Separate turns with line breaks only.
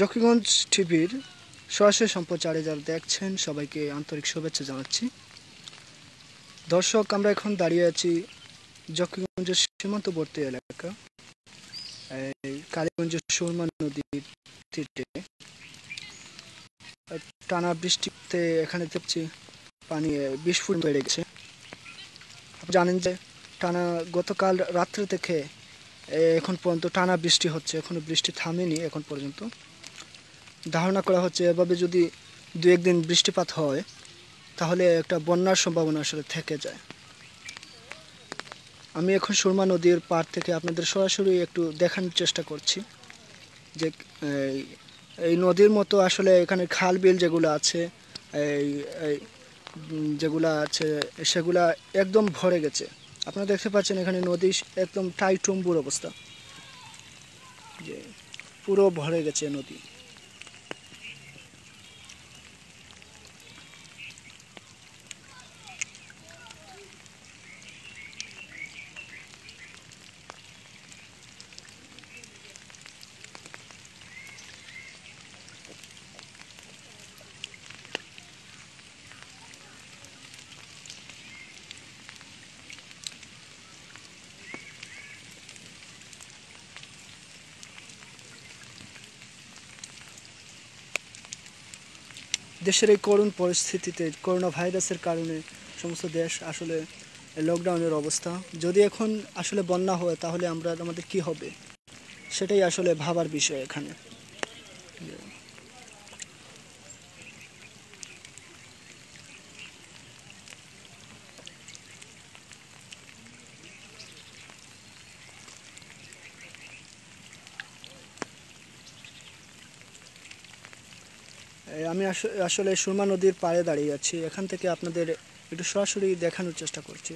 জকিগঞ্জ টিভির সরাসরি সম্প্রচারে যারা দেখছেন সবাইকে আন্তরিক শুভেচ্ছা জানাচ্ছি দর্শক আমরা এখন দাঁড়িয়ে আছি জকিগঞ্জের সীমান্তবর্তী এলাকা কালীগঞ্জের সুরমা নদীর তীরে টানা বৃষ্টিতে এখানে দেখছি পানি বিস্ফোরণ বেড়ে গেছে জানেন যে টানা গতকাল রাত্রে থেকে এখন পর্যন্ত টানা বৃষ্টি হচ্ছে এখনো বৃষ্টি থামেনি এখন পর্যন্ত ধারণা করা হচ্ছে এভাবে যদি দু একদিন বৃষ্টিপাত হয় তাহলে একটা বন্যার সম্ভাবনা আসলে থেকে যায় আমি এখন সুরমা নদীর পাড় থেকে আপনাদের সরাসরি একটু দেখানোর চেষ্টা করছি যে এই নদীর মতো আসলে এখানে খাল বিল যেগুলো আছে এই যেগুলো আছে সেগুলা একদম ভরে গেছে আপনারা দেখতে পাচ্ছেন এখানে নদী একদম টাইটুম্বুর অবস্থা যে পুরো ভরে গেছে নদী দেশের এই করুণ পরিস্থিতিতে করোনা ভাইরাসের কারণে সমস্ত দেশ আসলে লকডাউনের অবস্থা যদি এখন আসলে বন্যা হয় তাহলে আমরা আমাদের কি হবে সেটাই আসলে ভাবার বিষয় এখানে আমি আসলে সুরমা নদীর পাড়ে দাঁড়িয়ে আছি এখান থেকে আপনাদের একটু সরাসরি দেখানোর চেষ্টা করছি